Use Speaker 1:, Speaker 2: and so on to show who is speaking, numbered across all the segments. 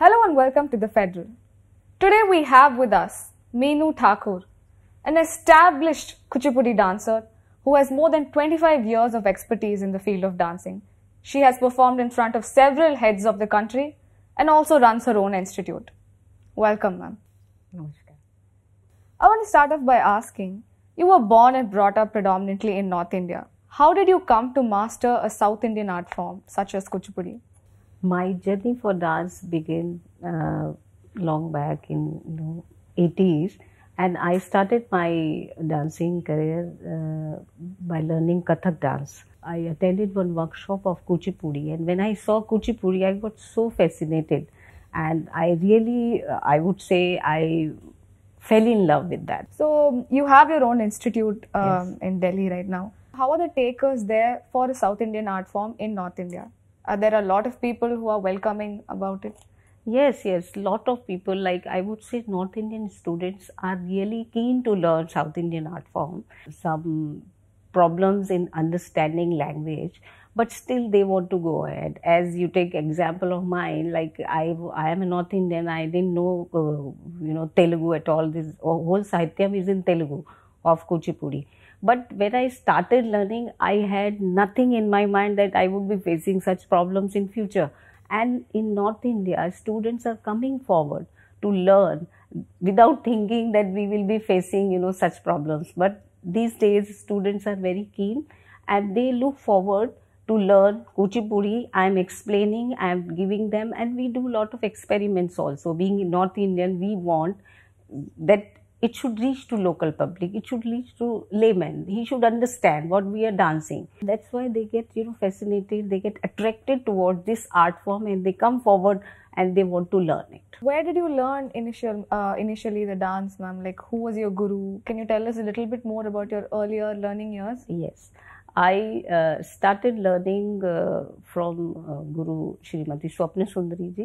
Speaker 1: Hello and welcome to The Federal. Today we have with us Meenu Thakur, an established Kuchipudi dancer who has more than 25 years of expertise in the field of dancing. She has performed in front of several heads of the country and also runs her own institute. Welcome, ma'am. Namaskar. I want to start off by asking you were born and brought up predominantly in North India. How did you come to master a South Indian art form such as Kuchipudi?
Speaker 2: my journey for dance began uh, long back in you know 80s and i started my dancing career uh, by learning kathak dance i attended one workshop of kuchipudi and when i saw kuchipudi i got so fascinated and i really uh, i would say i fell in love with that so
Speaker 1: you have your own institute um, yes. in delhi right now how are the takers there for a south indian art form in north india are there a lot of people who are welcoming
Speaker 2: about it? Yes, yes, lot of people like I would say North Indian students are really keen to learn South Indian art form. Some problems in understanding language, but still they want to go ahead. As you take example of mine, like I, I am a North Indian. I didn't know, uh, you know, Telugu at all. This whole Sahityam is in Telugu of Kuchipudi. But when I started learning, I had nothing in my mind that I would be facing such problems in future. And in North India, students are coming forward to learn without thinking that we will be facing, you know, such problems. But these days, students are very keen and they look forward to learn Kuchipuri. I am explaining, I am giving them, and we do a lot of experiments also. Being North Indian, we want that it should reach to local public it should reach to laymen he should understand what we are dancing that's why they get you know fascinated they get attracted towards this art form and they come forward and they want to learn it
Speaker 1: where did you learn initial uh, initially the dance ma'am like who was your guru can you tell us a little bit more about your earlier learning years
Speaker 2: yes I uh, started learning uh, from uh, Guru Shrimati Swapna Sundari ji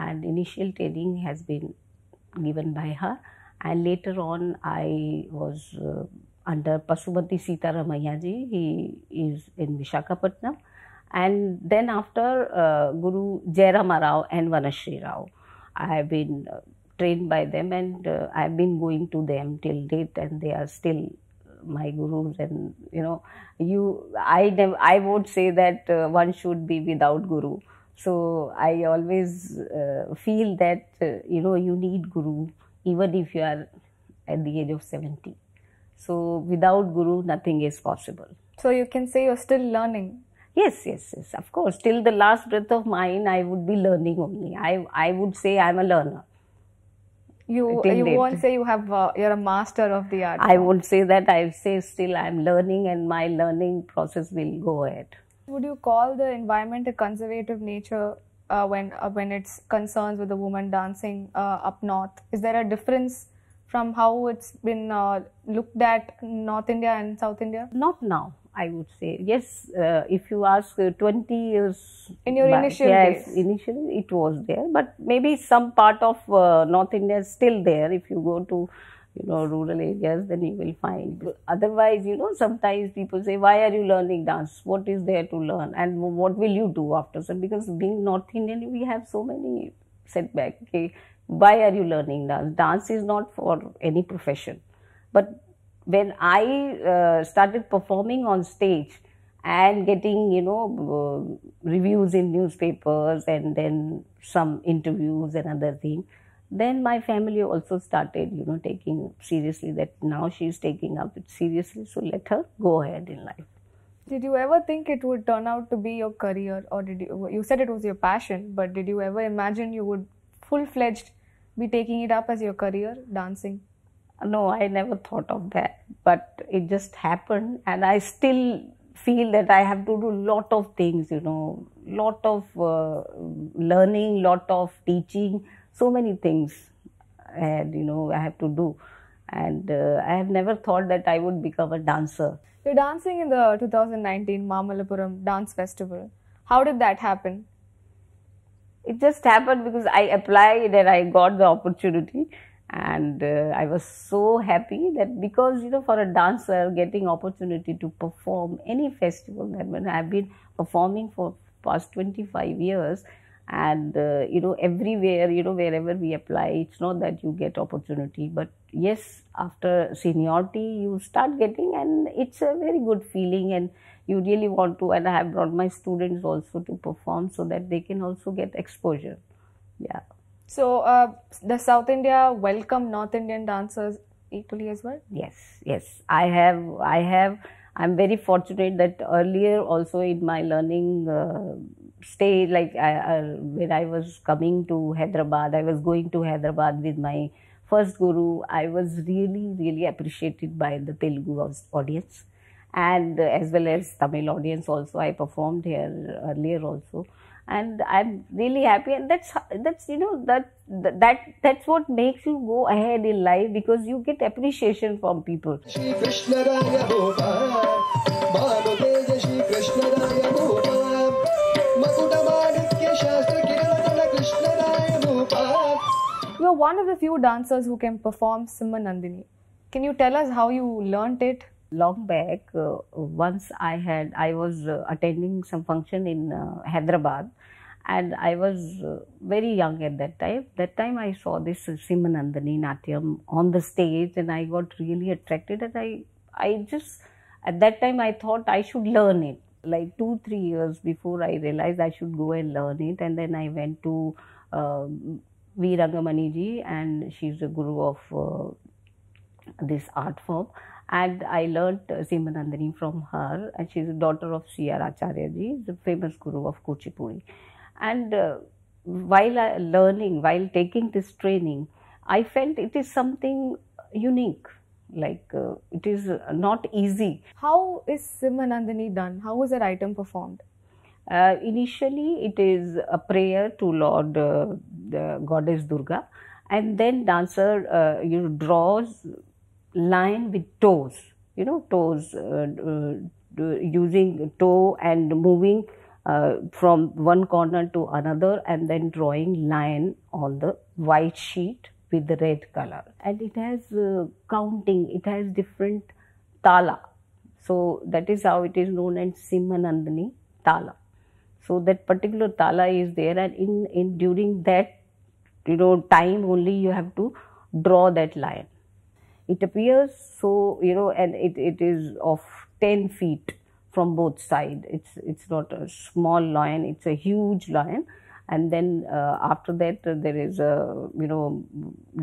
Speaker 2: and initial training has been given by her and later on, I was uh, under Pasubati Sita Ramayaji. He is in Vishakhapatnam. And then after uh, Guru Jairama Rao and Vanashri Rao, I have been uh, trained by them and uh, I have been going to them till date and they are still my gurus and you know you i never i won't say that uh, one should be without guru so i always uh, feel that uh, you know you need guru even if you are at the age of 70. So, without Guru, nothing is possible. So, you can say you're still learning. Yes, yes, yes, of course. Till the last breath of mine, I would be learning only. I, I would say I'm a learner.
Speaker 1: You, you won't say you have uh,
Speaker 2: you're a master of the art. I won't say that. I'll say still I'm learning, and my learning process will go ahead.
Speaker 1: Would you call the environment a conservative nature uh, when uh, when it's concerns with the woman dancing uh, up north? Is there a difference from how
Speaker 2: it's been uh, looked at North India and South India? Not now. I would say yes. Uh, if you ask twenty years in your back, initial yes, days. initially it was there, but maybe some part of North India is still there. If you go to you know, rural areas, then you will find. Otherwise, you know, sometimes people say, why are you learning dance? What is there to learn? And what will you do after? So, because being North Indian, we have so many setbacks. Okay? Why are you learning dance? Dance is not for any profession. But when I uh, started performing on stage, and getting you know uh, reviews in newspapers and then some interviews and other things then my family also started you know taking seriously that now she's taking up it seriously so let her go ahead in life
Speaker 1: did you ever think it would turn out to be your career or did you you said it was your passion but did you ever imagine you would full fledged be taking it up as your career dancing
Speaker 2: no i never thought of that but it just happened and i still feel that I have to do lot of things, you know, lot of uh, learning, lot of teaching, so many things. And you know, I have to do, and uh, I have never thought that I would become a dancer.
Speaker 1: You're dancing in the 2019 Marmalapuram Dance Festival. How did that happen?
Speaker 2: It just happened because I applied and I got the opportunity and uh, i was so happy that because you know for a dancer getting opportunity to perform any festival that when i've been performing for past 25 years and uh, you know everywhere you know wherever we apply it's not that you get opportunity but yes after seniority you start getting and it's a very good feeling and you really want to and i have brought my students also to perform so that they can also get exposure yeah
Speaker 1: so uh, the South India welcome North Indian dancers equally as well.
Speaker 2: Yes, yes. I have, I have. I'm very fortunate that earlier also in my learning uh, like I, when I was coming to Hyderabad, I was going to Hyderabad with my first guru. I was really, really appreciated by the Telugu audience and uh, as well as Tamil audience also. I performed here earlier also and i'm really happy and that's that's you know that that that's what makes you go ahead in life because you get appreciation from people
Speaker 1: you're one of the few dancers who can perform Nandini.
Speaker 2: Can you tell us how you learnt it? Long back, uh, once I had I was uh, attending some function in uh, Hyderabad, and I was uh, very young at that time. That time I saw this uh, Simanandani Natyam on the stage and I got really attracted and I, I just, at that time I thought I should learn it. Like two, three years before I realized I should go and learn it and then I went to uh, um, V. ji and she's a guru of uh, this art form and I learnt uh, Simanandani from her and she's the daughter of C.R. Acharya ji, the famous guru of Kuchipudi. And uh, while uh, learning, while taking this training, I felt it is something unique. Like uh, it is not easy.
Speaker 1: How is Simhanandani done? How was that item performed?
Speaker 2: Uh, initially, it is a prayer to Lord uh, the Goddess Durga, and then dancer uh, you know, draws line with toes. You know, toes using toe and moving uh, from one corner to another and then drawing line on the white sheet with the red color and it has uh, counting it has different tala so that is how it is known as Simhanandani tala so that particular tala is there and in, in during that you know time only you have to draw that line it appears so you know and it, it is of 10 feet from both sides. It's it's not a small lion; it's a huge lion. And then uh, after that, uh, there is a you know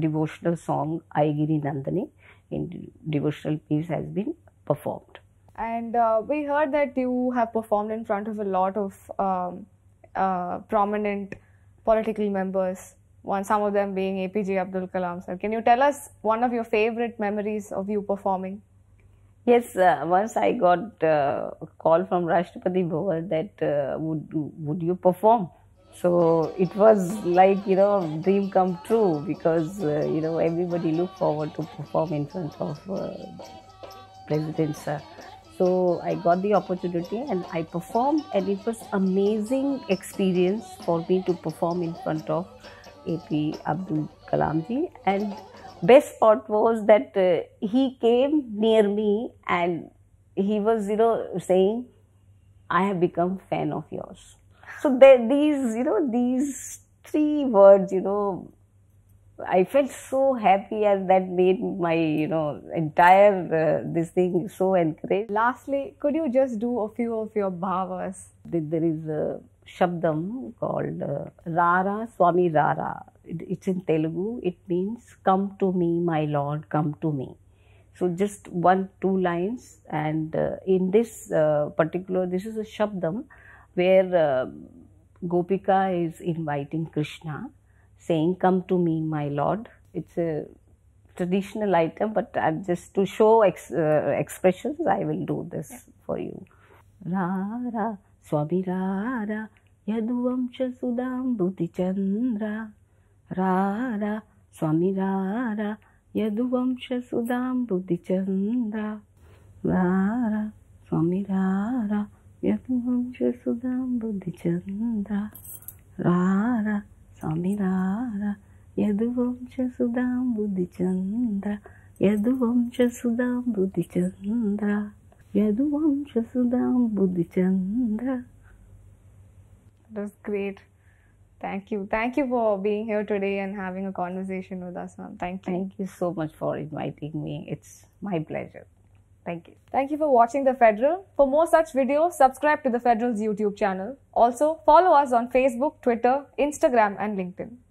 Speaker 2: devotional song "Aigiri Nandini" in devotional piece has been performed.
Speaker 1: And uh, we heard that you have performed in front of a lot of um, uh, prominent political members. One, some of them being APJ Abdul Kalam sir. Can you tell us one of your favorite memories of you performing?
Speaker 2: Yes, uh, once I got uh, a call from Rashtrapati Bhavan that uh, would would you perform? So it was like you know dream come true because uh, you know everybody look forward to perform in front of uh, President Sir. So I got the opportunity and I performed and it was amazing experience for me to perform in front of AP Abdul Kalam ji and best part was that uh, he came near me and he was, you know, saying, I have become fan of yours. So there, these, you know, these three words, you know, I felt so happy and that made my, you know, entire uh, this thing so encouraged. Lastly, could you just do a few of your bhavas? There is a shabdam called uh, Rara, Swami Rara. It, it's in Telugu. It means, Come to me, my Lord, come to me. So, just one, two lines. And uh, in this uh, particular, this is a shabdam where um, Gopika is inviting Krishna, saying, Come to me, my Lord. It's a traditional item, but just to show ex- uh, expressions, I will do this for you. Rara. స్వమిరారా యదువంశసుధాంబుతి చంద్ర రారా స్వమిరారా యదువంశసుధాంబుతి చంద్ర రారా స్వమిరారా యదువంశసుధాంబుతి చంద్ర రారా స్వామిరారా యదువంశసుధాంబుతి చంద్ర యదువంశసుధాంబుతి చంద్ర That
Speaker 1: was great. Thank you. Thank you for being here today and having a conversation with us, ma'am. Thank you. Thank you so much for inviting
Speaker 2: me. It's my pleasure. Thank you.
Speaker 1: Thank you for watching The Federal. For more such videos, subscribe to The Federal's YouTube channel. Also, follow us on Facebook, Twitter, Instagram, and LinkedIn.